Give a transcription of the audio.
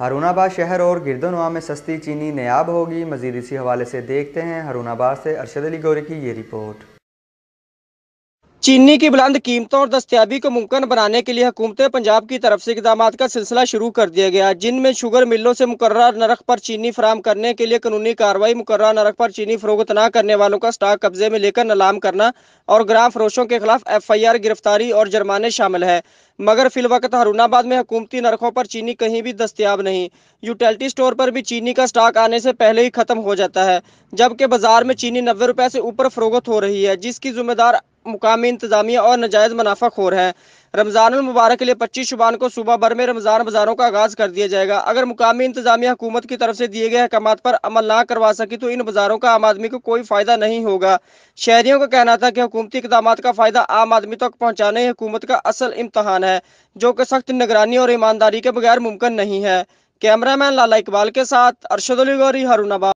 हारूनाबाद शहर और गिरदोनवा में सस्ती चीनी नयाब होगी मजीद इसी हवाले से देखते हैं हरूनाबाद से अरशद अली गौरी की ये रिपोर्ट चीनी की बुलंद कीमतों और दस्तियाबी को मुमकिन बनाने के लिए हुकूमत पंजाब की तरफ से इकदाम का सिलसिला शुरू कर दिया गया जिनमें शुगर मिलों से मुकर्र नरक पर चीनी फराम करने के लिए कानूनी कार्रवाई मुकर्र नरक पर चीनी फरोख्त न करने वालों का स्टॉक कब्जे में लेकर नलाम करना और ग्राम फरोशों के खिलाफ एफ आई आर गिरफ्तारी और जुर्माने शामिल है मगर फिलवकत हरुणाबाद में हुकूमती नरखों पर चीनी कहीं भी दस्तियाब नहीं यूटिलिटी स्टोर पर भी चीनी का स्टॉक आने से पहले ही खत्म हो जाता है जबकि बाजार में चीनी नब्बे रुपए से ऊपर फरोख्त हो रही है जिसकी जिम्मेदार मुकामी इंतजामिया और नजायज़ मुनाफा खोर है रमज़ान मुबारक के लिए पच्चीस शुबान को सुबह भर में रमज़ान बाजारों का आगाज़ कर दिया जाएगा अगर मुकामी इंतजामिया हुकूमत की तरफ से दिए गए अहकाम पर अमल ना करवा सकी तो इन बाजारों का आम आदमी को कोई फ़ायदा नहीं होगा शहरियों का कहना था कि हुकूमती इकदाम का फ़ायदा आम आदमी तक तो पहुँचाने हुकूमत का असल इम्तहान है जो कि सख्त निगरानी और ईमानदारी के बगैर मुमकिन नहीं है कैमरा मैन लाला इकबाल के साथ अरशद अली गौरी हरुणाबाद